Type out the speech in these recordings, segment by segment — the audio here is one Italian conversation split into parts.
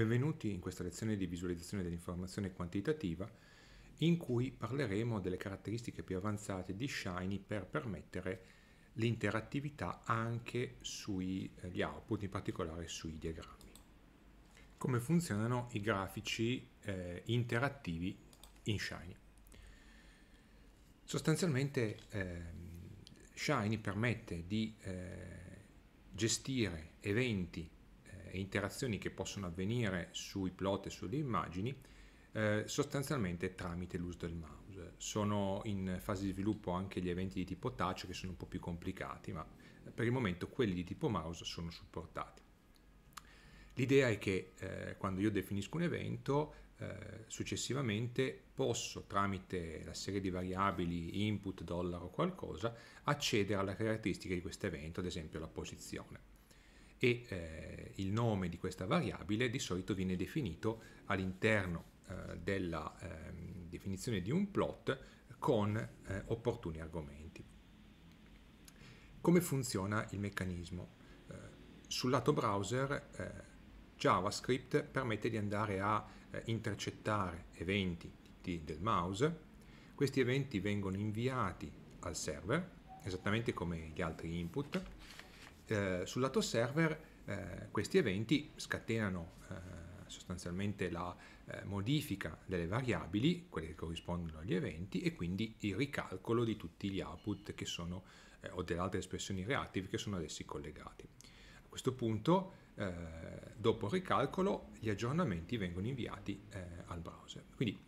Benvenuti in questa lezione di visualizzazione dell'informazione quantitativa in cui parleremo delle caratteristiche più avanzate di Shiny per permettere l'interattività anche sugli eh, output, in particolare sui diagrammi. Come funzionano i grafici eh, interattivi in Shiny? Sostanzialmente eh, Shiny permette di eh, gestire eventi eh, interazioni che possono avvenire sui plot e sulle immagini eh, sostanzialmente tramite l'uso del mouse. Sono in fase di sviluppo anche gli eventi di tipo touch che sono un po' più complicati, ma eh, per il momento quelli di tipo mouse sono supportati. L'idea è che eh, quando io definisco un evento, eh, successivamente posso tramite la serie di variabili input, dollaro o qualcosa accedere alla caratteristica di questo evento, ad esempio la posizione e eh, il nome di questa variabile di solito viene definito all'interno eh, della ehm, definizione di un plot con eh, opportuni argomenti. Come funziona il meccanismo? Eh, sul lato browser eh, JavaScript permette di andare a intercettare eventi del mouse questi eventi vengono inviati al server, esattamente come gli altri input, eh, sul lato server eh, questi eventi scatenano eh, sostanzialmente la eh, modifica delle variabili, quelle che corrispondono agli eventi, e quindi il ricalcolo di tutti gli output che sono, eh, o delle altre espressioni reactive che sono ad essi collegati. A questo punto, dopo il ricalcolo, gli aggiornamenti vengono inviati al browser. Quindi,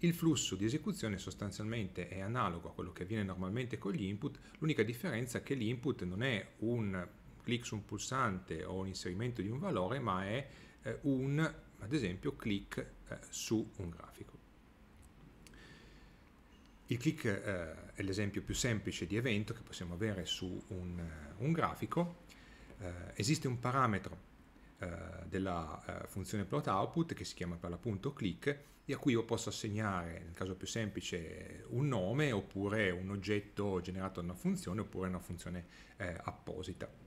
il flusso di esecuzione sostanzialmente è analogo a quello che avviene normalmente con gli input, l'unica differenza è che l'input non è un clic su un pulsante o un inserimento di un valore, ma è eh, un, ad esempio, clic eh, su un grafico. Il clic eh, è l'esempio più semplice di evento che possiamo avere su un, eh, un grafico. Eh, esiste un parametro eh, della funzione plot output che si chiama per l'appunto click e a cui io posso assegnare nel caso più semplice un nome oppure un oggetto generato da una funzione oppure una funzione eh, apposita.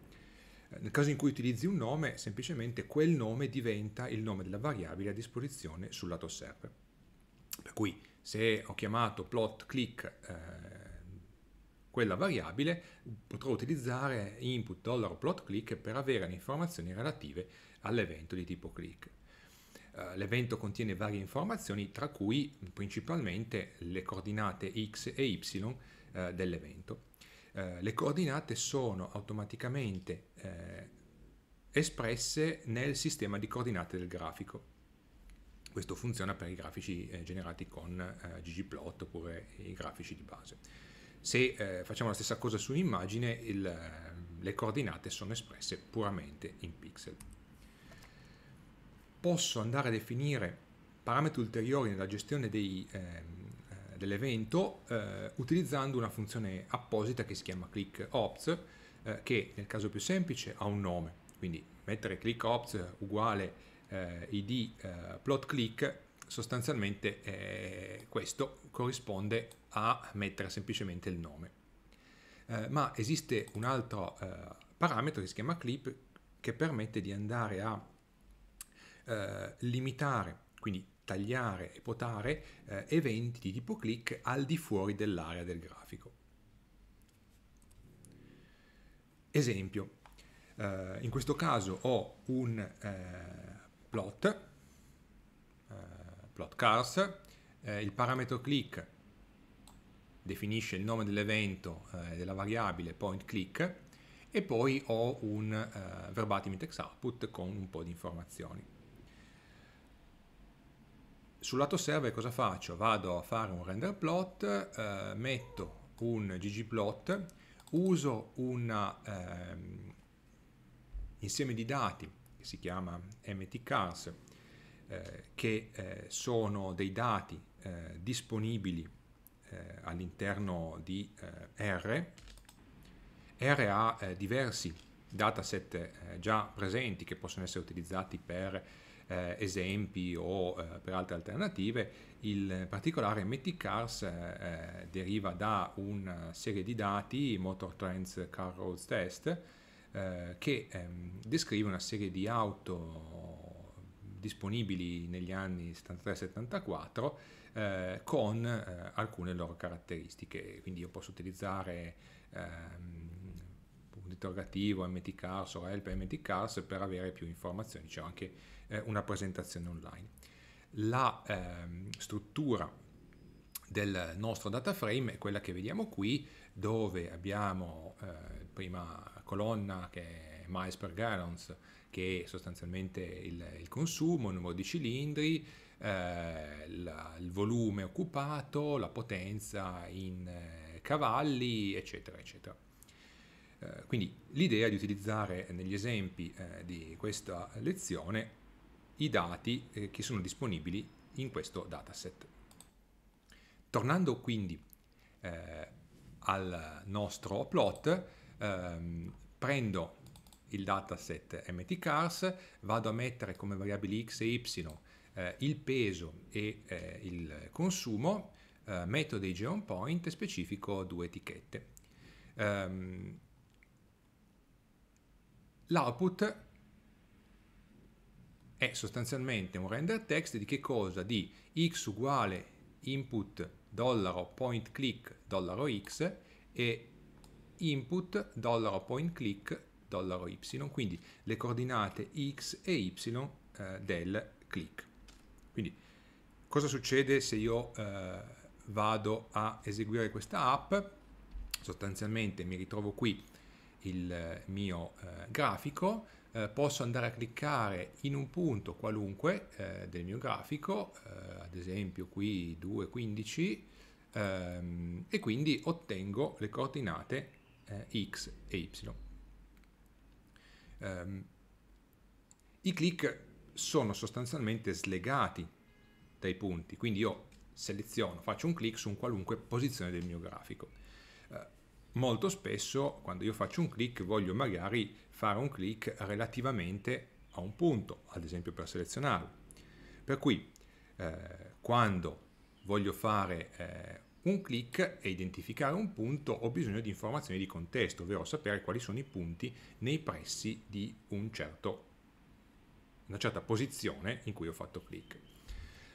Nel caso in cui utilizzi un nome, semplicemente quel nome diventa il nome della variabile a disposizione sul lato server. Per cui se ho chiamato plot click eh, quella variabile, potrò utilizzare input plot click per avere le informazioni relative all'evento di tipo click. Eh, l'evento contiene varie informazioni, tra cui principalmente le coordinate x e y eh, dell'evento eh, le coordinate sono automaticamente eh, espresse nel sistema di coordinate del grafico. Questo funziona per i grafici eh, generati con eh, ggplot oppure i grafici di base. Se eh, facciamo la stessa cosa su un'immagine, eh, le coordinate sono espresse puramente in pixel. Posso andare a definire parametri ulteriori nella gestione dei, ehm, dell'evento eh, utilizzando una funzione apposita che si chiama ClickOps, eh, che nel caso più semplice ha un nome. Quindi mettere ClickOps uguale eh, id eh, plot click sostanzialmente eh, questo corrisponde a mettere semplicemente il nome. ma esiste un altro parametro che si chiama clip che permette di andare a limitare, quindi tagliare e potare eh, eventi di tipo click al di fuori dell'area del grafico. Esempio, eh, in questo caso ho un eh, plot, eh, plot cars, eh, il parametro click definisce il nome dell'evento eh, della variabile point click e poi ho un verbatim text output con un po' di informazioni. Sul lato server cosa faccio? Vado a fare un render plot, eh, metto un ggplot, uso un eh, insieme di dati che si chiama mtcars, eh, che eh, sono dei dati eh, disponibili eh, all'interno di eh, R. R ha diversi dataset già presenti che possono essere utilizzati per eh, esempi o eh, per altre alternative. Il particolare MT Cars eh, eh, deriva da una eh, serie di dati, Motor Trends Car Roads Test, eh, che ehm, descrive una serie di auto disponibili negli anni 73-74 eh, con eh, alcune loro caratteristiche. Quindi io posso utilizzare ehm, un interrogativo MT Cars o help MT Cars per avere più informazioni. C'è anche eh, una presentazione online. La eh, struttura del nostro data frame è quella che vediamo qui, dove abbiamo eh, prima colonna che è miles per gallons, che è sostanzialmente il, il consumo, il numero di cilindri, eh, la, il volume occupato, la potenza in eh, cavalli, eccetera, eccetera. Eh, quindi l'idea di utilizzare eh, negli esempi eh, di questa lezione i dati eh, che sono disponibili in questo dataset. Tornando quindi eh, al nostro plot, ehm, prendo il dataset mtcars, vado a mettere come variabili x e y eh, il peso e eh, il consumo, eh, metto dei geon point e specifico due etichette. Um, L'output è sostanzialmente un render text di che cosa? Di x uguale input dollaro point click dollaro x e input dollaro point click dollaro y, quindi le coordinate x e y eh, del click. Quindi cosa succede se io eh, vado a eseguire questa app? Sostanzialmente mi ritrovo qui il eh, mio eh, grafico, eh, posso andare a cliccare in un punto qualunque eh, del mio grafico, eh, ad esempio qui 2,15, ehm, e quindi ottengo le coordinate eh, x e y. Um, I click sono sostanzialmente slegati dai punti, quindi io seleziono, faccio un clic su un qualunque posizione del mio grafico molto spesso quando io faccio un click voglio magari fare un click relativamente a un punto, ad esempio per selezionarlo. Per cui eh, quando voglio fare eh, un click e identificare un punto ho bisogno di informazioni di contesto, ovvero sapere quali sono i punti nei pressi di un certo, una certa posizione in cui ho fatto click.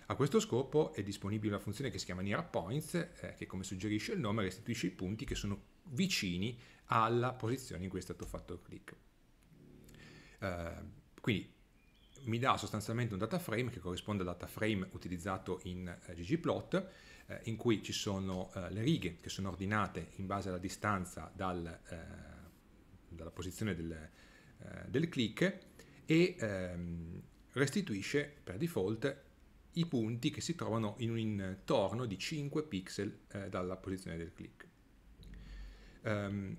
A questo scopo è disponibile una funzione che si chiama near eh, che come suggerisce il nome restituisce i punti che sono vicini alla posizione in cui è stato fatto il click. Uh, quindi mi dà sostanzialmente un data frame che corrisponde al data frame utilizzato in uh, ggplot eh, in cui ci sono uh, le righe che sono ordinate in base alla distanza dal, dalla posizione del, del click e ehm, restituisce per default i punti che si trovano in un intorno di 5 pixel eh, dalla posizione del click ehm,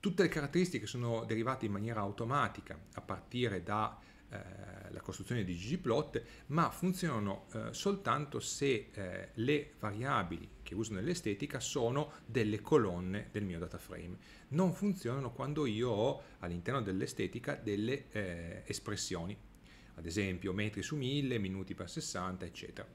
tutte le caratteristiche sono derivate in maniera automatica a partire dalla eh, costruzione di ggplot, ma funzionano eh, soltanto se eh, le variabili che uso nell'estetica sono delle colonne del mio data frame. Non funzionano quando io ho all'interno dell'estetica delle eh, espressioni, ad esempio metri su mille, minuti per 60, eccetera.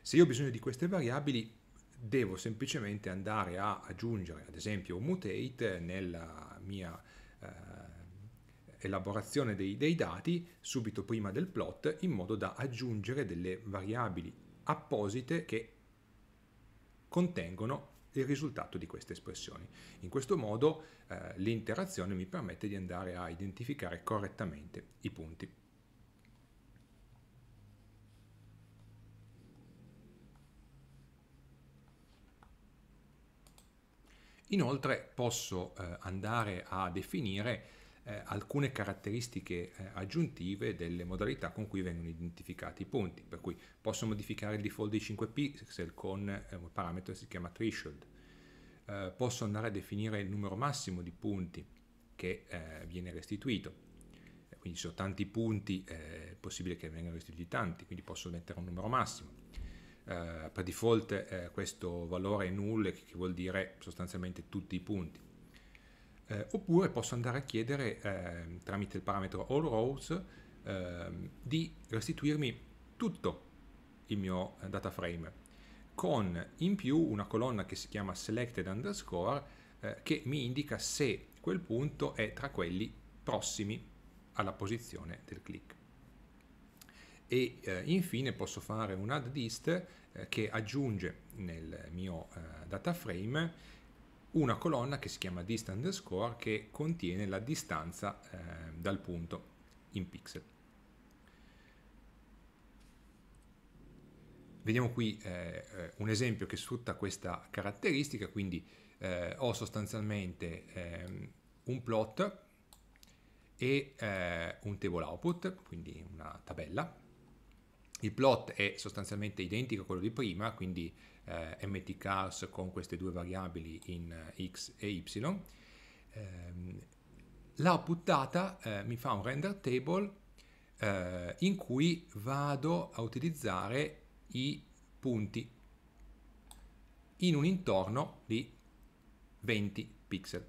Se io ho bisogno di queste variabili, devo semplicemente andare a aggiungere ad esempio un mutate nella mia eh, elaborazione dei, dei, dati subito prima del plot in modo da aggiungere delle variabili apposite che contengono il risultato di queste espressioni. In questo modo eh, l'interazione mi permette di andare a identificare correttamente i punti. Inoltre posso eh, andare a definire eh, alcune caratteristiche eh, aggiuntive delle modalità con cui vengono identificati i punti, per cui posso modificare il default di 5 pixel con eh, un parametro che si chiama threshold, eh, posso andare a definire il numero massimo di punti che eh, viene restituito, eh, quindi se ho tanti punti è possibile che vengano restituiti tanti, quindi posso mettere un numero massimo eh, per default eh, questo valore è null che vuol dire sostanzialmente tutti i punti eh, oppure posso andare a chiedere ehm, tramite il parametro all rows ehm, di restituirmi tutto il mio eh, data frame con in più una colonna che si chiama selected underscore eh, che mi indica se quel punto è tra quelli prossimi alla posizione del click e eh, infine posso fare un add list eh, che aggiunge nel mio eh, data frame una colonna che si chiama dist underscore che contiene la distanza eh, dal punto in pixel. Vediamo qui eh, eh, un esempio che sfrutta questa caratteristica, quindi eh, ho sostanzialmente eh, un plot e eh, un table output, quindi una tabella il plot è sostanzialmente identico a quello di prima, quindi eh, mtcars con queste due variabili in eh, x e y. Eh, L'output data eh, mi fa un render table eh, in cui vado a utilizzare i punti in un intorno di 20 pixel.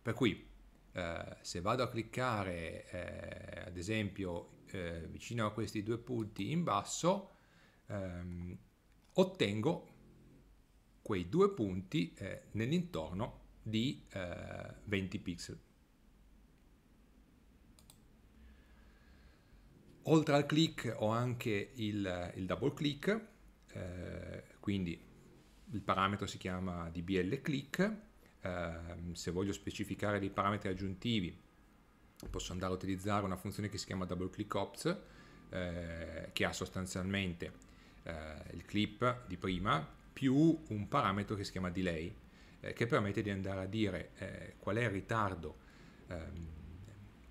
Per cui eh, se vado a cliccare eh, ad esempio eh, vicino a questi due punti in basso ehm, ottengo quei due punti eh, nell'intorno di 20 eh, pixel oltre al click ho anche il, il double click quindi il parametro si chiama dbl click Ehm, se voglio specificare dei parametri aggiuntivi posso andare a utilizzare una funzione che si chiama double click ops eh, che ha sostanzialmente eh, il clip di prima più un parametro che si chiama delay eh, che permette di andare a dire eh, qual è il ritardo ehm,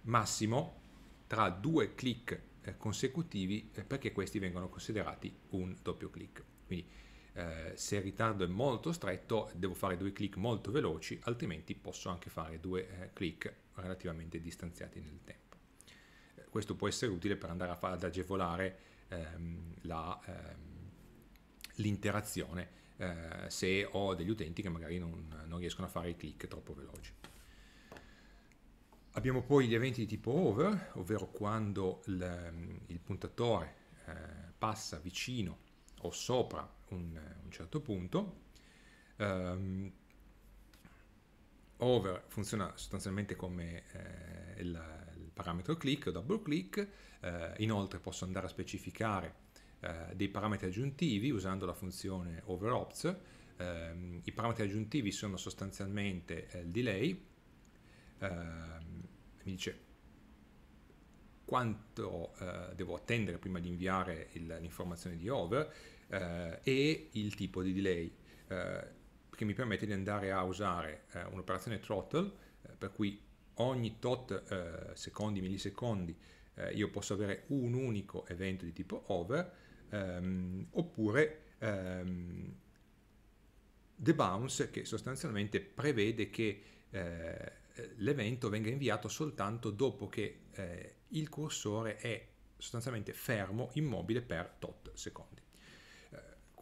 massimo tra due click eh, consecutivi eh, perché questi vengono considerati un doppio click quindi eh, se il ritardo è molto stretto devo fare due clic molto veloci, altrimenti posso anche fare due eh, clic relativamente distanziati nel tempo. Eh, questo può essere utile per andare fa- ad agevolare ehm, la, ehm, l'interazione eh, se ho degli utenti che magari non, non riescono a fare i clic troppo veloci. Abbiamo poi gli eventi di tipo over, ovvero quando il, il puntatore eh, passa vicino o sopra un, un certo punto. Um, over funziona sostanzialmente come eh, il, il, parametro click o double click, eh, inoltre posso andare a specificare eh, dei parametri aggiuntivi usando la funzione overOpts. Ehm, I parametri aggiuntivi sono sostanzialmente eh, il delay, ehm, mi dice quanto eh, devo attendere prima di inviare l'informazione di over, eh, e il tipo di delay eh, che mi permette di andare a usare eh, un'operazione throttle eh, per cui ogni tot eh, secondi, millisecondi eh, io posso avere un unico evento di tipo over ehm, oppure ehm, the bounce che sostanzialmente prevede che l'evento venga inviato soltanto dopo che il cursore è sostanzialmente fermo, immobile per tot secondi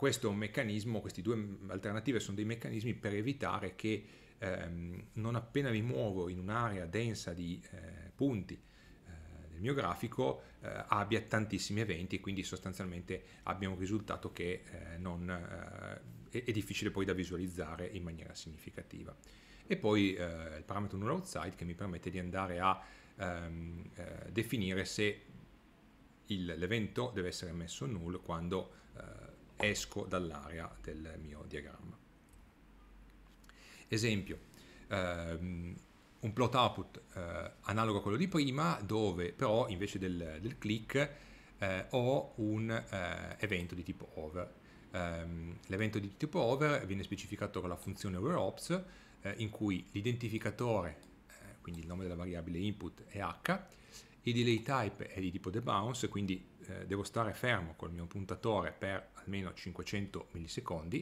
questo è un meccanismo, queste due alternative sono dei meccanismi per evitare che ehm, non appena mi muovo in un'area densa di eh, punti eh, del mio grafico eh, abbia tantissimi eventi e quindi sostanzialmente abbia un risultato che eh, non, eh, è, è, difficile poi da visualizzare in maniera significativa. E poi eh, il parametro null outside che mi permette di andare a ehm, definire se il, l'evento deve essere messo null quando esco dall'area del mio diagramma. Esempio, ehm, un plot output eh, analogo a quello di prima, dove però invece del, del click eh, ho un eh, evento di tipo over. Um, l'evento di tipo over viene specificato con la funzione overOps, eh, in cui l'identificatore, eh, quindi il nome della variabile input è h, il delay type è di tipo the bounce, quindi eh, devo stare fermo col mio puntatore per almeno 500 millisecondi,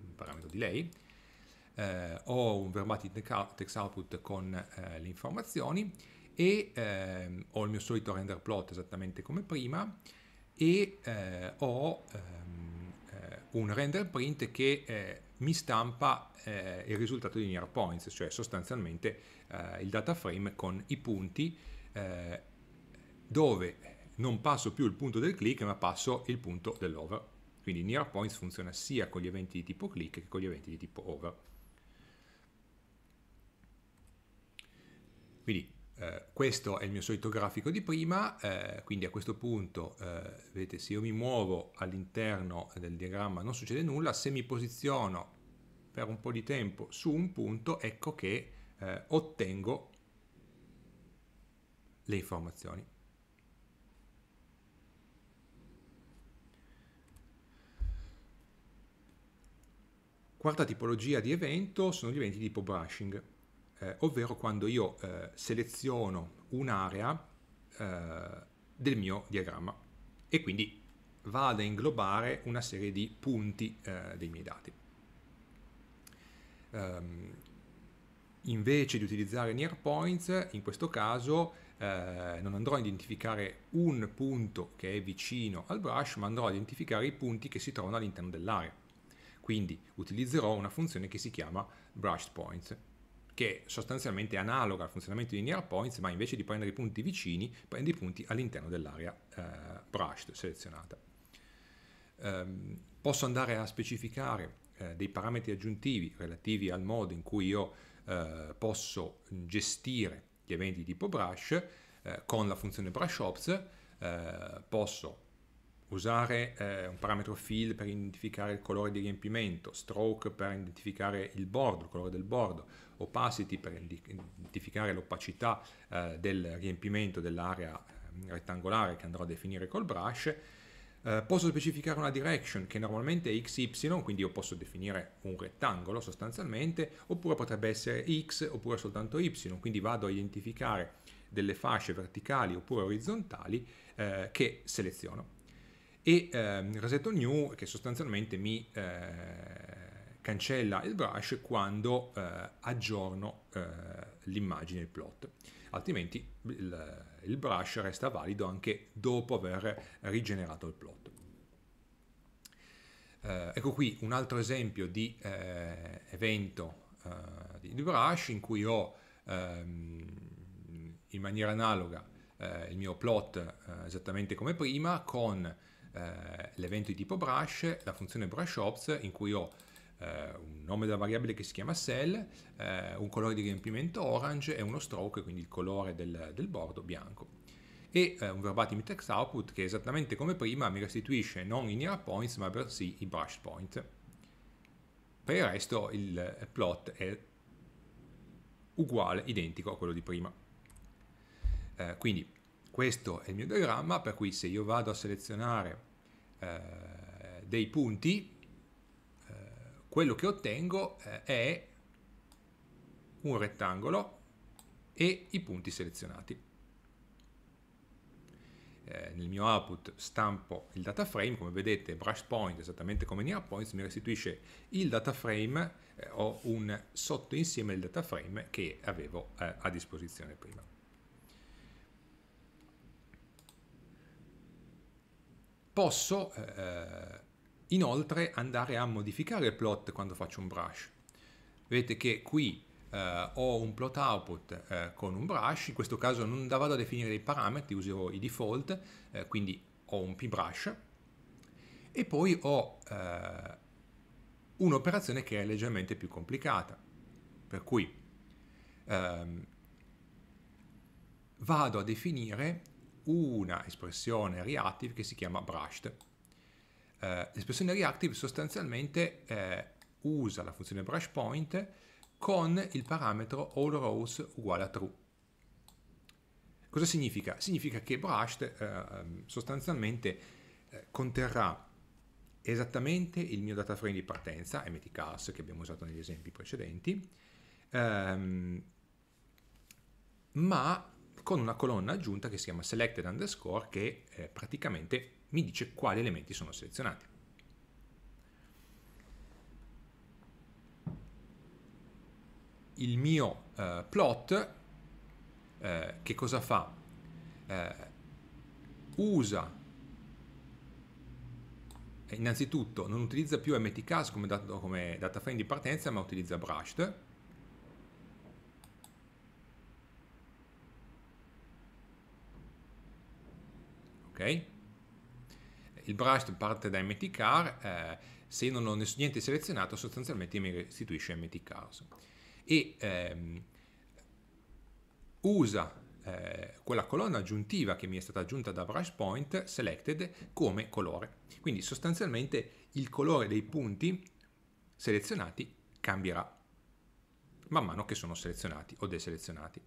il parametro delay, eh, ho un verbatim text output con eh, le informazioni e eh, ho il mio solito render plot esattamente come prima e eh, ho ehm, eh, un render print che mi stampa il risultato di near points, cioè sostanzialmente il data frame con i punti dove non passo più il punto del click ma passo il punto dell'over. Quindi near points funziona sia con gli eventi di tipo click che con gli eventi di tipo over. Quindi eh, questo è il mio solito grafico di prima, eh, quindi a questo punto eh, vedete se io mi muovo all'interno del diagramma non succede nulla, se mi posiziono per un po' di tempo su un punto ecco che eh, ottengo le informazioni. Quarta tipologia di evento sono gli eventi di tipo brushing, eh, ovvero quando io eh, seleziono un'area eh, del mio diagramma e quindi vado a inglobare una serie di punti eh, dei miei dati. Um, invece di utilizzare near points, in questo caso eh, non andrò a identificare un punto che è vicino al brush, ma andrò a identificare i punti che si trovano all'interno dell'area. Quindi utilizzerò una funzione che si chiama brushed points, che sostanzialmente è analoga al funzionamento di near points, ma invece di prendere i punti vicini, prende i punti all'interno dell'area eh, brushed selezionata. Um, posso andare a specificare eh, dei parametri aggiuntivi relativi al modo in cui io eh, posso gestire gli eventi di tipo brush eh, con la funzione brush ops, eh, posso usare eh, un parametro fill per identificare il colore di riempimento, stroke per identificare il bordo, il colore del bordo, opacity per identificare l'opacità eh, del riempimento dell'area eh, rettangolare che andrò a definire col brush. Eh, posso specificare una direction che normalmente è xy, quindi io posso definire un rettangolo sostanzialmente, oppure potrebbe essere x oppure soltanto y, quindi vado a identificare delle fasce verticali oppure orizzontali eh, che seleziono e eh, resetto New che sostanzialmente mi eh, cancella il brush quando eh, aggiorno eh, l'immagine, il plot, altrimenti il, il brush resta valido anche dopo aver rigenerato il plot. Uh, ecco qui un altro esempio di uh, evento uh, di, brush in cui ho um, in maniera analoga il mio plot esattamente come prima con eh, l'evento di tipo brush, la funzione brush ops in cui ho eh, un nome della variabile che si chiama cell, eh, un colore di riempimento orange e uno stroke, quindi il colore del, del bordo bianco e eh, un verbatim text output che esattamente come prima mi restituisce non i near points ma bensì i brush points. Per il resto il plot è uguale, identico a quello di prima. Eh, quindi questo è il mio diagramma, per cui se io vado a selezionare eh, dei punti, eh, quello che ottengo eh, è un rettangolo e i punti selezionati. Eh, nel mio output stampo il data frame, come vedete brush point, esattamente come near points, mi restituisce il data frame eh, o un sottoinsieme del data frame che avevo eh, a disposizione prima. Posso eh, eh, inoltre andare a modificare il plot quando faccio un brush. Vedete che qui eh, ho un plot output eh, con un brush, in questo caso non vado a definire dei parametri, userò i default, eh, quindi ho un pbrush e poi ho eh, un'operazione che è leggermente più complicata, per cui ehm, vado a definire una espressione reactive che si chiama brushed. Eh, l'espressione reactive sostanzialmente eh, usa la funzione brush point con il parametro all rows uguale a true. Cosa significa? Significa che brushed eh, ehm, sostanzialmente eh, conterrà esattamente il mio data frame di partenza, mtcars che abbiamo usato negli esempi precedenti, ehm, ma con una colonna aggiunta che si chiama selected underscore che eh, praticamente mi dice quali elementi sono selezionati. Il mio eh, plot eh, che cosa fa? Eh, usa innanzitutto non utilizza più mtcas come, dato, come data frame di partenza ma utilizza brushed ok? Il brush parte da mtcar, eh, se non ho niente selezionato sostanzialmente mi restituisce mtcars e ehm, usa eh, quella colonna aggiuntiva che mi è stata aggiunta da brush point selected come colore. Quindi sostanzialmente il colore dei punti selezionati cambierà man mano che sono selezionati o deselezionati.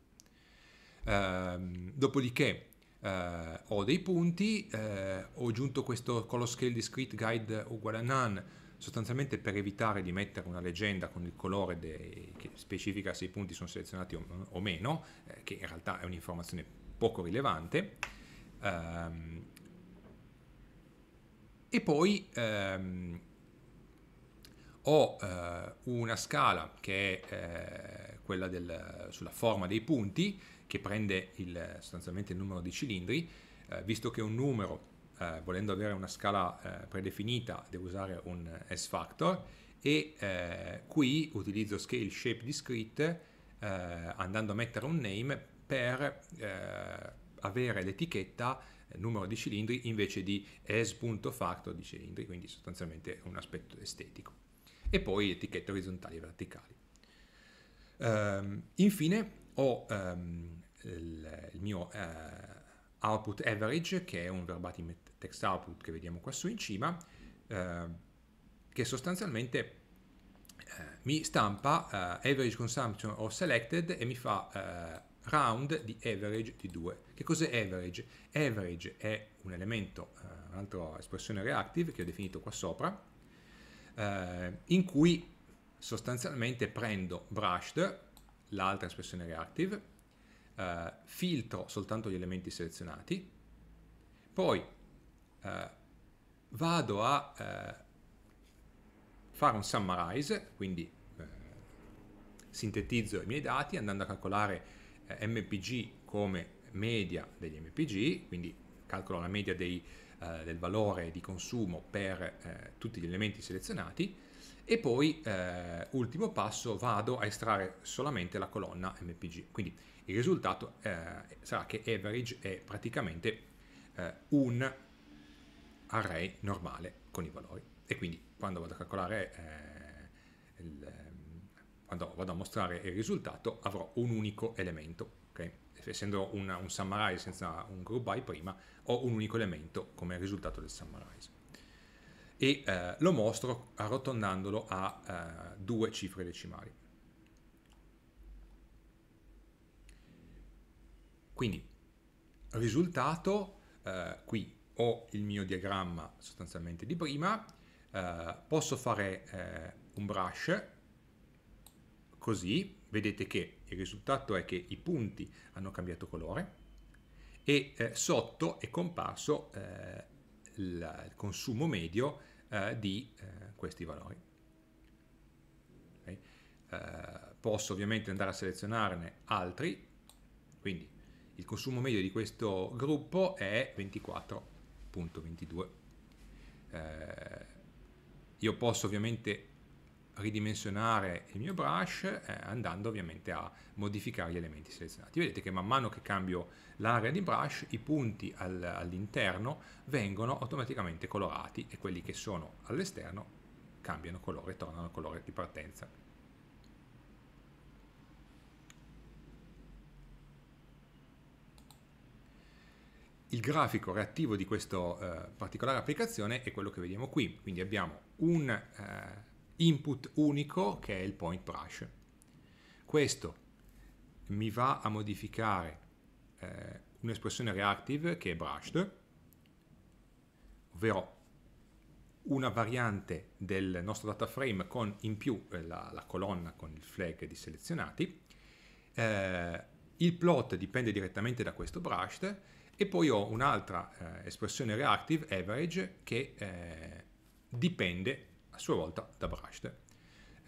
Ehm, dopodiché eh, ho dei punti, eh, ho aggiunto questo color scale discrete guide uguale a none sostanzialmente per evitare di mettere una leggenda con il colore dei, che specifica se i punti sono selezionati o, o meno, eh, che in realtà è un'informazione poco rilevante. Um, e poi um, ho uh, una scala che è eh, quella del, sulla forma dei punti, che prende il, sostanzialmente il numero di cilindri, eh, visto che un numero, eh, volendo avere una scala eh, predefinita, devo usare un eh, S factor e eh, qui utilizzo scale shape discrete eh, andando a mettere un name per avere l'etichetta numero di cilindri invece di S.factor di cilindri, quindi sostanzialmente un aspetto estetico. E poi etichette orizzontali e verticali. Um, infine ho um, ehm, il, il, mio uh, output average, che è un verbatim text output che vediamo qua su in cima, uh, che sostanzialmente uh, mi stampa eh, average consumption of selected e mi fa round di average di 2. Che cos'è average? Average è un elemento, un'altra espressione reactive che ho definito qua sopra, in cui sostanzialmente prendo brushed, l'altra espressione reactive, eh, filtro soltanto gli elementi selezionati, poi eh, vado a eh, fare un summarize, quindi eh, sintetizzo i miei dati andando a calcolare eh, MPG come media degli MPG, quindi calcolo la media dei, eh, del valore di consumo per tutti gli elementi selezionati, e poi eh, ultimo passo vado a estrarre solamente la colonna MPG. Quindi il risultato eh, sarà che average è praticamente eh, un array normale con i valori e quindi quando vado a calcolare eh, il, quando vado a mostrare il risultato avrò un unico elemento Okay. essendo una, un summarize senza un group by prima, ho un unico elemento come risultato del summarize e eh, lo mostro arrotondandolo a eh, due cifre decimali. Quindi, risultato, eh, qui ho il mio diagramma sostanzialmente di prima, eh, posso fare eh, un brush, così, vedete che il risultato è che i punti hanno cambiato colore, e eh, sotto è comparso il consumo medio eh, di eh, questi valori. Okay? Eh, posso ovviamente andare a selezionarne altri, quindi il consumo medio di questo gruppo è 24.22. Eh, io posso ovviamente ridimensionare il mio brush eh, andando ovviamente a modificare gli elementi selezionati. Vedete che man mano che cambio l'area di brush i punti al, all'interno vengono automaticamente colorati e quelli che sono all'esterno cambiano colore, tornano al colore di partenza. Il grafico reattivo di questa eh, particolare applicazione è quello che vediamo qui, quindi abbiamo un eh, input unico che è il point brush. Questo mi va a modificare eh, un'espressione reactive che è brushed, ovvero una variante del nostro data frame con in più eh, la, la colonna con il flag di selezionati. Eh, il plot dipende direttamente da questo brushed e poi ho un'altra eh, espressione reactive average che eh, dipende a sua volta da brushed.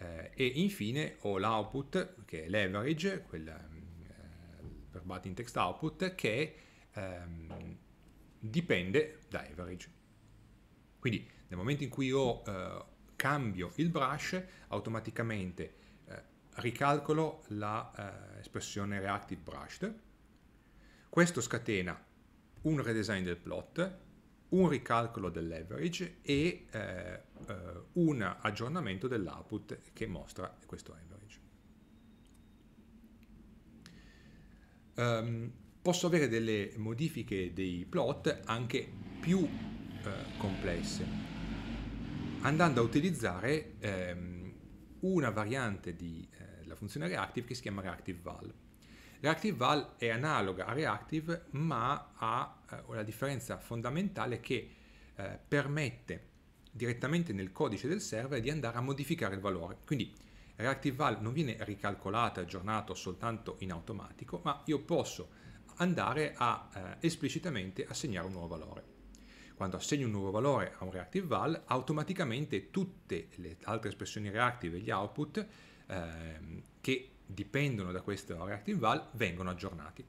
Eh, e infine ho l'output che è leverage, quel eh, verbatim text output che ehm, dipende da average. Quindi nel momento in cui io eh, cambio il brush automaticamente eh, ricalcolo l'espressione eh, reactive brushed, questo scatena un redesign del plot un ricalcolo dell'average e eh, eh, un aggiornamento dell'output che mostra questo average. Um, posso avere delle modifiche dei plot anche più eh, complesse, andando a utilizzare ehm, una variante della eh, funzione reactive che si chiama reactive val. ReactiveVal è analoga a Reactive ma ha eh, una differenza fondamentale che eh, permette direttamente nel codice del server di andare a modificare il valore. Quindi ReactiveVal non viene ricalcolato, e aggiornato soltanto in automatico, ma io posso andare a eh, esplicitamente assegnare un nuovo valore. Quando assegno un nuovo valore a un ReactiveVal, automaticamente tutte le altre espressioni reactive e gli output ehm, che dipendono da questo Reactive Val vengono aggiornati.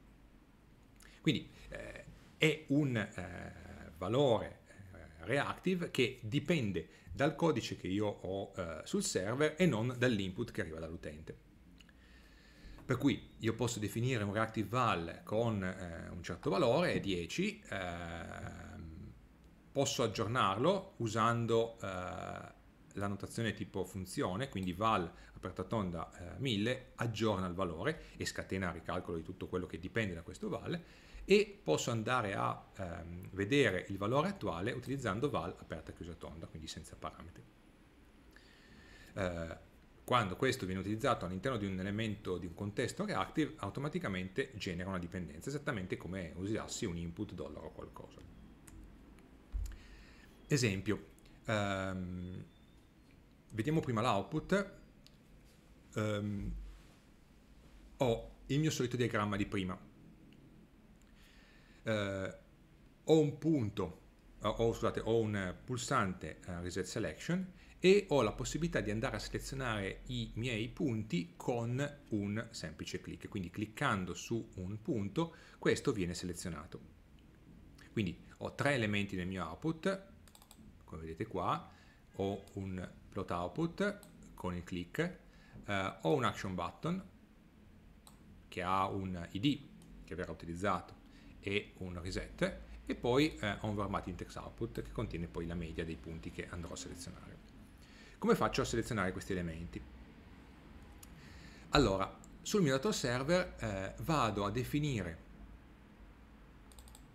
Quindi eh, è un eh, valore eh, Reactive che dipende dal codice che io ho eh, sul server e non dall'input che arriva dall'utente. Per cui io posso definire un reactive val con eh, un certo valore, 10, eh, posso aggiornarlo usando eh, la notazione tipo funzione, quindi val aperta tonda eh, 1000 aggiorna il valore e scatena il ricalcolo di tutto quello che dipende da questo val e posso andare a ehm, vedere il valore attuale utilizzando val aperta chiusa tonda, quindi senza parametri. Eh, quando questo viene utilizzato all'interno di un elemento, di un contesto reactive, automaticamente genera una dipendenza, esattamente come usassi un input dollaro o qualcosa. Esempio, ehm, Vediamo prima l'output. Um, ho il mio solito diagramma di prima. Uh, ho un punto, ho, scusate, ho un pulsante uh, reset selection e ho la possibilità di andare a selezionare i miei punti con un semplice clic. Quindi cliccando su un punto, questo viene selezionato. Quindi ho tre elementi nel mio output, come vedete qua, ho un plot output con il click, eh, ho un action button che ha un id che verrà utilizzato e un reset e poi eh, ho un formatting text output che contiene poi la media dei punti che andrò a selezionare. Come faccio a selezionare questi elementi? Allora, sul mio dato server eh, vado a definire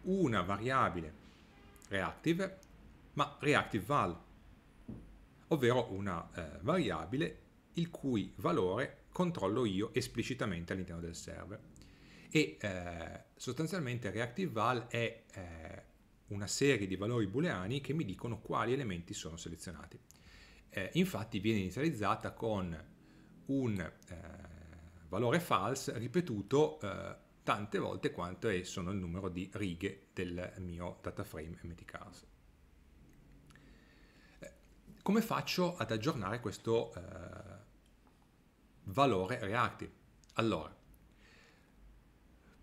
una variabile reactive, ma reactive val ovvero una eh, variabile il cui valore controllo io esplicitamente all'interno del server. E eh, sostanzialmente ReactiveVal è eh, una serie di valori booleani che mi dicono quali elementi sono selezionati. Eh, infatti viene inizializzata con un eh, valore false ripetuto eh, tante volte quanto è, sono il numero di righe del mio data dataframe mtcars come faccio ad aggiornare questo eh, valore Reactive? Allora,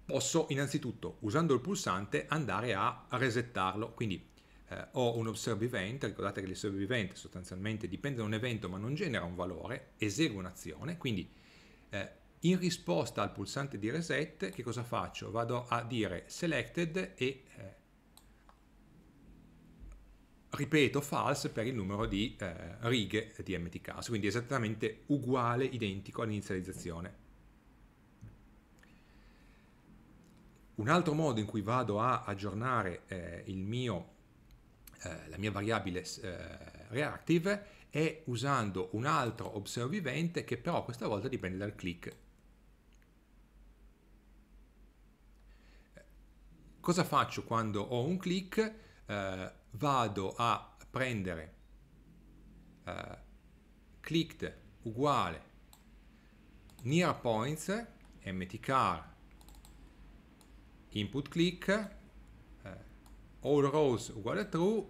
posso innanzitutto, usando il pulsante, andare a resettarlo, quindi eh, ho un observe event, ricordate che gli event sostanzialmente dipende da un evento ma non genera un valore, esegue un'azione, quindi eh, in risposta al pulsante di reset che cosa faccio? Vado a dire selected e eh, ripeto, false per il numero di eh, righe di mtcaso, quindi esattamente uguale, identico all'inizializzazione. Un altro modo in cui vado a aggiornare eh, mio, eh, la mia variabile eh, reactive è usando un altro observe che però questa volta dipende dal click. Cosa faccio quando ho un click? eh, vado a prendere eh, clicked uguale near points mtcar input click eh, all rows uguale true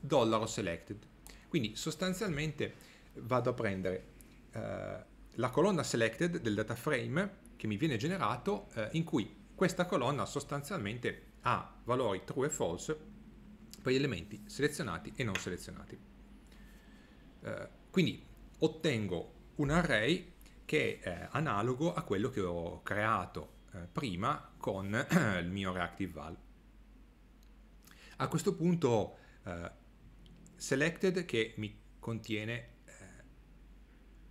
dollaro selected quindi sostanzialmente vado a prendere eh, la colonna selected del data frame che mi viene generato eh, in cui questa colonna sostanzialmente ha valori true e false per gli elementi selezionati e non selezionati. Eh, quindi ottengo un array che è eh, analogo a quello che ho creato eh, prima con eh, il mio ReactiveVal. A questo punto eh, selected che mi contiene eh,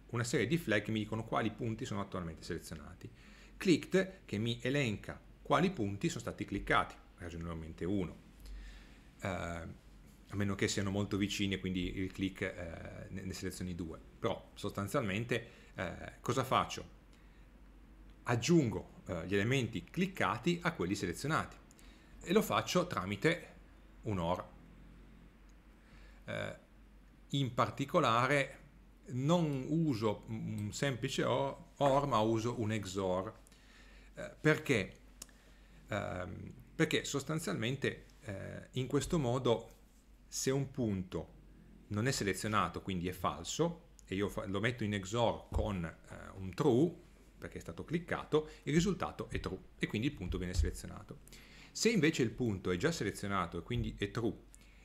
una serie di flag che mi dicono quali punti sono attualmente selezionati. Clicked che mi elenca quali punti sono stati cliccati, ragionevolmente 1 eh, a meno che siano molto vicini e quindi il click eh, ne, selezioni due. Però sostanzialmente eh, cosa faccio? Aggiungo eh, gli elementi cliccati a quelli selezionati e lo faccio tramite un un'ora. Eh, in particolare non uso un semplice or, or ma uso un XOR eh, perché? Ehm, perché sostanzialmente eh, in questo modo se un punto non è selezionato, quindi è falso, e io lo metto in XOR con eh, un true, perché è stato cliccato, il risultato è true, e quindi il punto viene selezionato. Se invece il punto è già selezionato e quindi è true,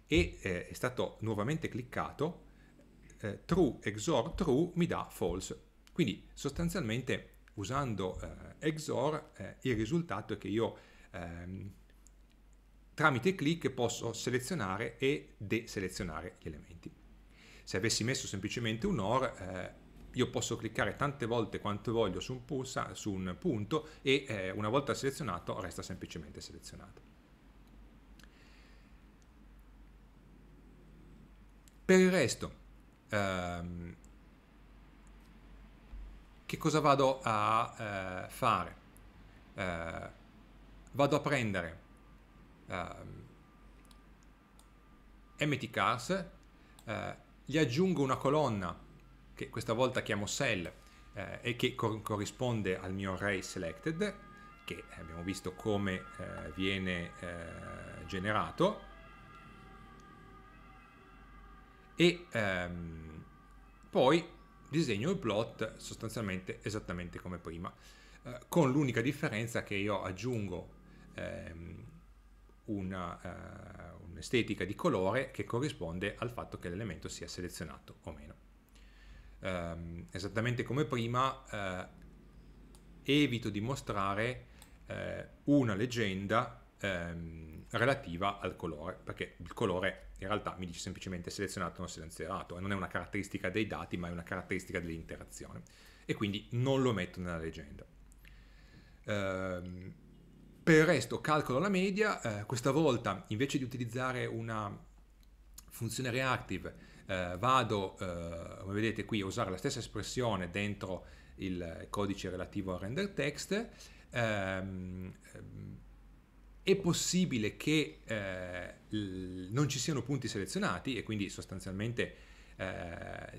e eh, è stato nuovamente cliccato, eh, true XOR true mi dà false. Quindi sostanzialmente usando eh, XOR eh, il risultato è che io... Ehm, tramite clic posso selezionare e deselezionare gli elementi. Se avessi messo semplicemente un OR, eh, io posso cliccare tante volte quanto voglio su un, pulsa, su un punto e eh, una volta selezionato resta semplicemente selezionato. Per il resto, ehm, che cosa vado a eh, fare? Eh, vado a prendere uh, ehm, mtcars, uh, eh, gli aggiungo una colonna che questa volta chiamo cell uh, e che cor corrisponde al mio array selected, che abbiamo visto come uh, viene generato, e um, poi disegno il plot sostanzialmente esattamente come prima, con l'unica differenza che io aggiungo ehm, una, uh, un'estetica di colore che corrisponde al fatto che l'elemento sia selezionato o meno. Um, esattamente come prima uh, evito di mostrare eh, una leggenda ehm, relativa al colore, perché il colore in realtà mi dice semplicemente selezionato o non selezionato, e non è una caratteristica dei dati, ma è una caratteristica dell'interazione, e quindi non lo metto nella leggenda. Ehm, per il resto calcolo la media, eh, questa volta invece di utilizzare una funzione reactive eh, vado, eh, come vedete qui, a usare la stessa espressione dentro il codice relativo al render text. Ehm, ehm, è possibile che eh, non ci siano punti selezionati e quindi sostanzialmente eh,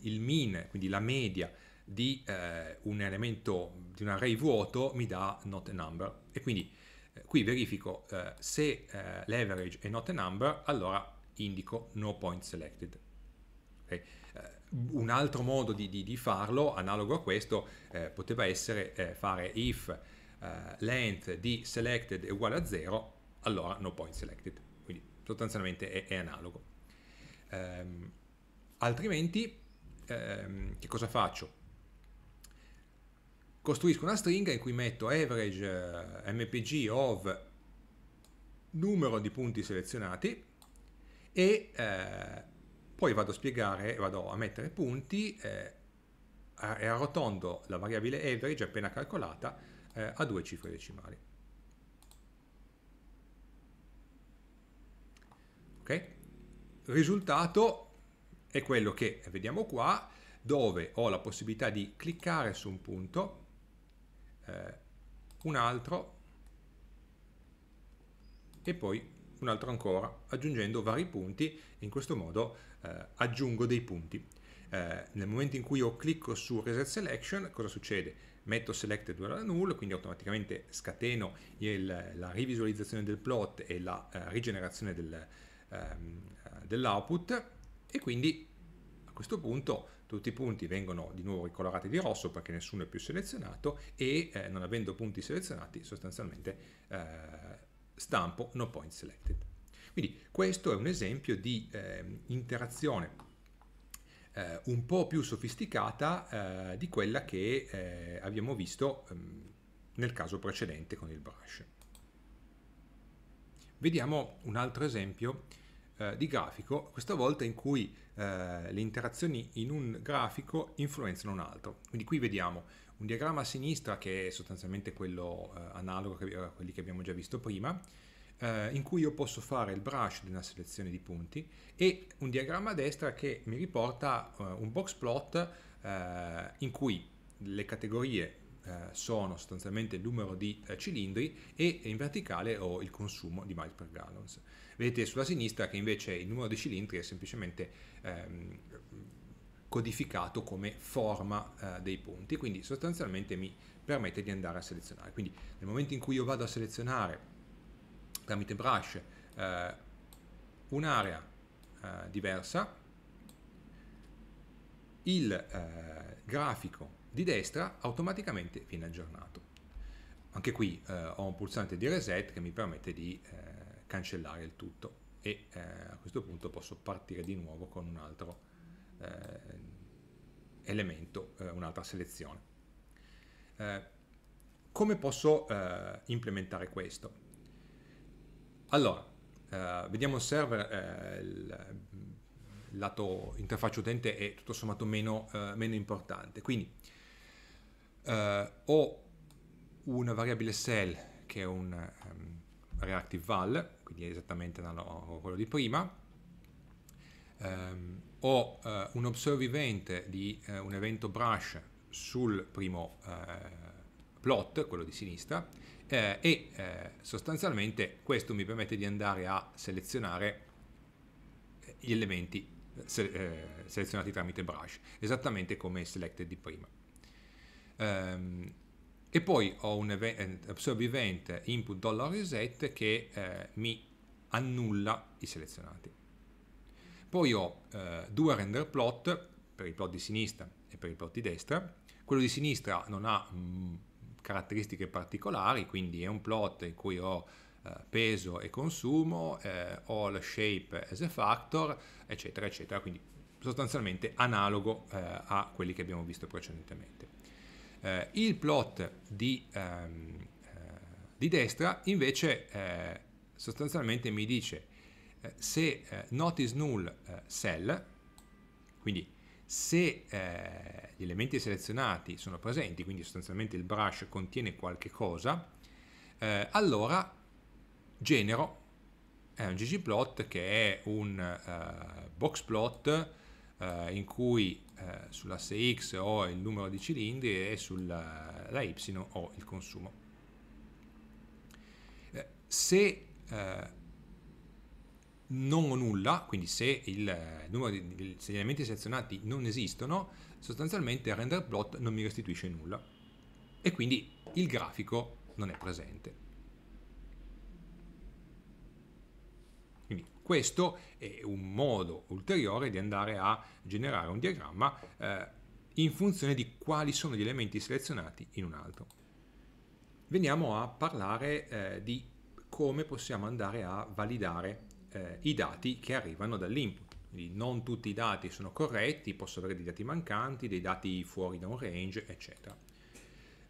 il min, quindi la media di eh, un elemento di un array vuoto mi dà not a number e quindi eh, qui verifico eh, se eh, l'average è not a number allora indico no point selected okay? Eh, un altro modo di, di, di, farlo analogo a questo eh, poteva essere fare if length di selected è uguale a 0 allora no point selected quindi sostanzialmente è, è analogo ehm, altrimenti ehm, che cosa faccio? costruisco una stringa in cui metto average eh, mpg of numero di punti selezionati e eh, poi vado a spiegare, vado a mettere punti eh, e arrotondo la variabile average appena calcolata eh, a due cifre decimali. Ok? Risultato è quello che vediamo qua, dove ho la possibilità di cliccare su un punto eh, un altro e poi un altro ancora, aggiungendo vari punti, in questo modo eh, aggiungo dei punti. Eh, nel momento in cui io clicco su Reset Selection, cosa succede? Metto Selected uguale a Null, quindi automaticamente scateno il, la rivisualizzazione del plot e la eh, rigenerazione del, ehm, eh, dell'output e quindi a questo punto tutti i punti vengono di nuovo ricolorati di rosso perché nessuno è più selezionato e eh, non avendo punti selezionati sostanzialmente eh, stampo no point selected. Quindi questo è un esempio di ehm, eh, interazione un po' più sofisticata eh, di quella che eh, abbiamo visto ehm, nel caso precedente con il brush. Vediamo un altro esempio eh, di grafico, questa volta in cui eh, le interazioni in un grafico influenzano un altro. Quindi qui vediamo un diagramma a sinistra che è sostanzialmente quello eh, analogo a quelli che abbiamo già visto prima, eh, in cui io posso fare il brush di una selezione di punti e un diagramma a destra che mi riporta eh, un box plot eh, in cui le categorie sono sostanzialmente il numero di cilindri e in verticale ho il consumo di miles per gallons. Vedete sulla sinistra che invece il numero di cilindri è semplicemente ehm, codificato come forma eh, dei punti, quindi sostanzialmente mi permette di andare a selezionare. Quindi nel momento in cui io vado a selezionare tramite brush eh, un'area eh, diversa, il eh, grafico di destra automaticamente viene aggiornato. Anche qui eh, ho un pulsante di reset che mi permette di eh, cancellare il tutto e eh, a questo punto posso partire di nuovo con un altro eh, elemento, eh, un'altra selezione. Eh, come posso eh, implementare questo? Allora, eh, vediamo il server, il lato interfaccia utente è tutto sommato meno, meno importante, quindi ho una variabile cell che è un... Um, Reactive Val, quindi esattamente analogo oh, a quello di prima, ehm, ho eh, un observe event di eh, un evento brush sul primo eh, plot, quello di sinistra, eh, e eh, sostanzialmente questo mi permette di andare a selezionare gli elementi selezionati tramite brush, esattamente come selected di prima. Um, e poi ho un event, observe event input $reset che eh, mi annulla i selezionati. Poi ho eh, due render plot per il plot di sinistra e per il plot di destra. Quello di sinistra non ha mh, mm, caratteristiche particolari, quindi è un plot in cui ho eh, peso e consumo, eh, all shape as a factor, eccetera, eccetera, quindi sostanzialmente analogo eh, a quelli che abbiamo visto precedentemente. Eh, il plot di, ehm, eh, di destra invece eh, sostanzialmente mi dice eh, se eh, not is null cell, eh, quindi se gli elementi selezionati sono presenti, quindi sostanzialmente il brush contiene qualche cosa, allora genero è un ggplot che è un boxplot plot eh, in cui eh, sull'asse X ho il numero di cilindri e sulla eh, Y ho il consumo. Eh, se eh, non ho nulla, quindi se, il eh, numero di, se gli elementi selezionati non esistono, sostanzialmente il render plot non mi restituisce nulla e quindi il grafico non è presente. Questo è un modo ulteriore di andare a generare un diagramma eh, in funzione di quali sono gli elementi selezionati in un altro. Veniamo a parlare eh, di come possiamo andare a validare eh, i dati che arrivano dall'input. Quindi non tutti i dati sono corretti, posso avere dei dati mancanti, dei dati fuori da un range, eccetera.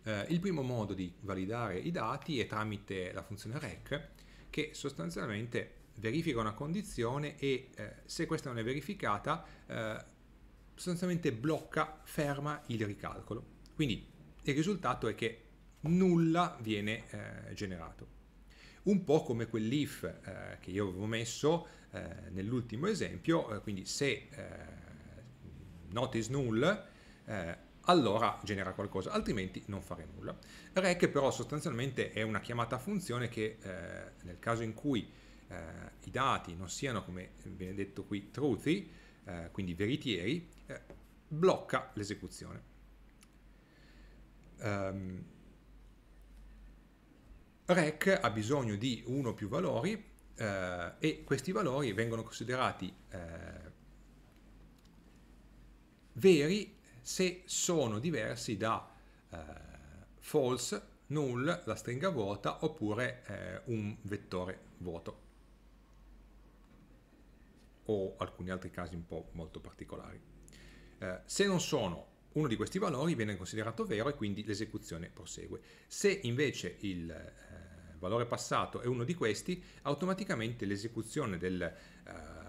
Eh, il primo modo di validare i dati è tramite la funzione rec, che sostanzialmente verifica una condizione e eh, se questa non è verificata eh, sostanzialmente blocca, ferma il ricalcolo. Quindi il risultato è che nulla viene eh, generato. Un po' come quell'if eh, che io avevo messo eh, nell'ultimo esempio, eh, quindi se notice null allora genera qualcosa, altrimenti non fare nulla. REC però sostanzialmente è una chiamata a funzione che nel caso in cui eh, i dati non siano, come viene detto qui, truthy, eh, quindi veritieri, eh, blocca l'esecuzione. Um, REC ha bisogno di uno o più valori eh, e questi valori vengono considerati eh, veri se sono diversi da eh, false, null, la stringa vuota oppure un vettore vuoto o alcuni altri casi un po' molto particolari. Eh, se non sono uno di questi valori viene considerato vero e quindi l'esecuzione prosegue. Se invece il eh, valore passato è uno di questi, automaticamente l'esecuzione del, eh,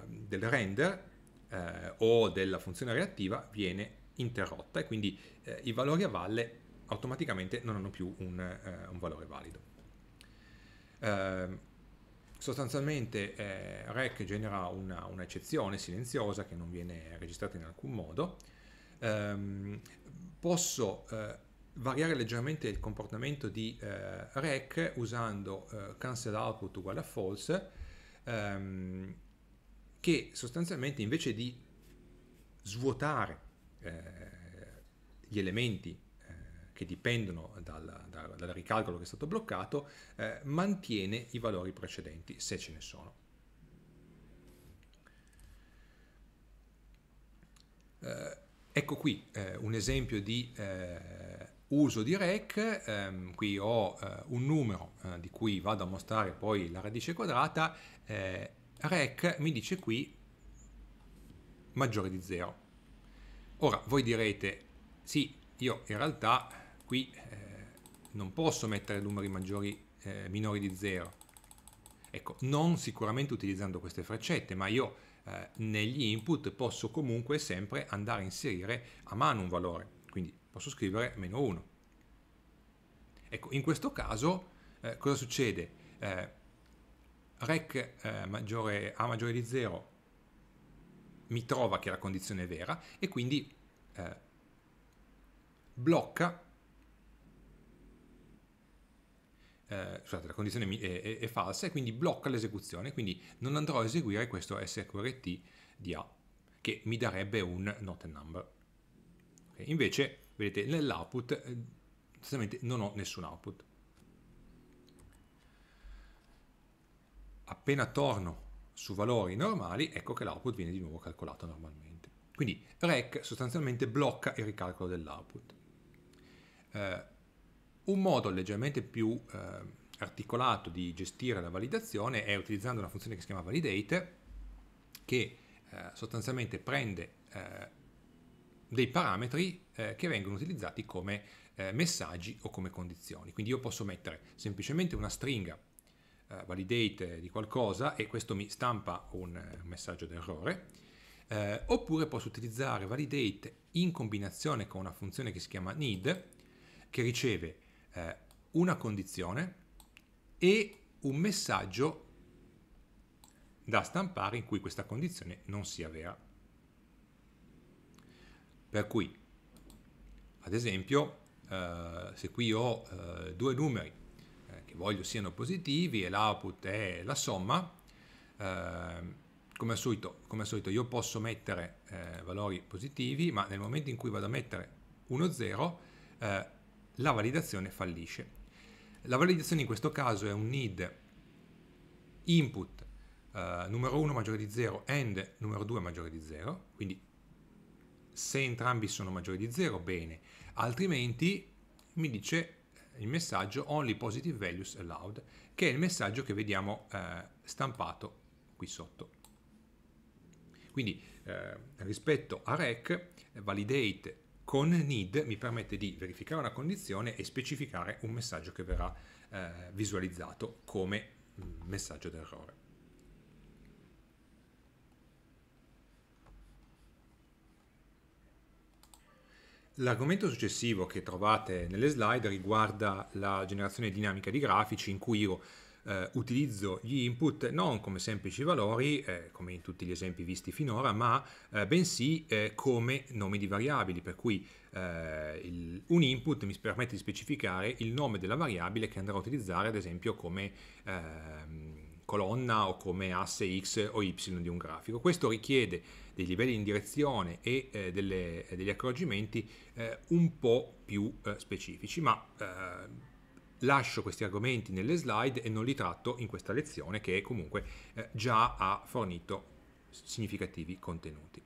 del, render eh, o della funzione reattiva viene interrotta e quindi eh, i valori a valle automaticamente non hanno più un, eh, un valore valido. Ehm, Sostanzialmente eh, REC genera una, un'eccezione silenziosa che non viene registrata in alcun modo. Eh, posso eh, variare leggermente il comportamento di eh, REC usando eh, cancel output uguale a false, ehm, che sostanzialmente invece di svuotare eh, gli elementi che dipendono dal, dal, dal ricalcolo che è stato bloccato, eh, mantiene i valori precedenti, se ce ne sono. Eh, ecco qui eh, un esempio di eh, uso di REC, ehm, qui ho eh, un numero eh, di cui vado a mostrare poi la radice quadrata, REC mi dice qui maggiore di 0. Ora voi direte, sì, io in realtà qui eh, non posso mettere numeri maggiori, eh, minori di 0. Ecco, non sicuramente utilizzando queste freccette, ma io eh, negli input posso comunque sempre andare a inserire a mano un valore, quindi posso scrivere meno 1. Ecco, in questo caso eh, cosa succede? Eh, rec eh, maggiore, a maggiore di 0 mi trova che la condizione è vera e quindi blocca eh, scusate, la condizione è, è, è, falsa e quindi blocca l'esecuzione, quindi non andrò a eseguire questo sqrt di A, che mi darebbe un not number. Okay. Invece, vedete, nell'output eh, sostanzialmente non ho nessun output. Appena torno su valori normali, ecco che l'output viene di nuovo calcolato normalmente. Quindi REC sostanzialmente blocca il ricalcolo dell'output. Eh, un modo leggermente più eh, articolato di gestire la validazione è utilizzando una funzione che si chiama validate che eh, sostanzialmente prende eh, dei parametri eh, che vengono utilizzati come eh, messaggi o come condizioni. Quindi io posso mettere semplicemente una stringa eh, validate di qualcosa e questo mi stampa un messaggio d'errore, eh, oppure posso utilizzare validate in combinazione con una funzione che si chiama need che riceve eh, una condizione e un messaggio da stampare in cui questa condizione non sia vera. Per cui, ad esempio, eh, se qui ho eh, due numeri eh, che voglio siano positivi e l'output è la somma, ehm, come al, solito, come, al solito, io posso mettere eh, valori positivi, ma nel momento in cui vado a mettere uno 0, la validazione fallisce. La validazione in questo caso è un need input eh, numero 1 maggiore di 0 and numero 2 maggiore di 0, quindi se entrambi sono maggiori di 0 bene, altrimenti mi dice eh, il messaggio only positive values allowed, che è il messaggio che vediamo eh, stampato qui sotto. Quindi eh, rispetto a rec, validate con need mi permette di verificare una condizione e specificare un messaggio che verrà eh, visualizzato come mm, messaggio d'errore. L'argomento successivo che trovate nelle slide riguarda la generazione dinamica di grafici in cui io eh, utilizzo gli input non come semplici valori, eh, come in tutti gli esempi visti finora, ma eh, bensì eh, come nomi di variabili, per cui eh, il, un input mi permette di specificare il nome della variabile che andrò a utilizzare, ad esempio, come ehm, colonna o come asse x o y di un grafico. Questo richiede dei livelli di indirezione e eh, delle, degli accorgimenti eh, un po' più eh, specifici, ma eh, Lascio questi argomenti nelle slide e non li tratto in questa lezione che comunque eh, già ha fornito significativi contenuti.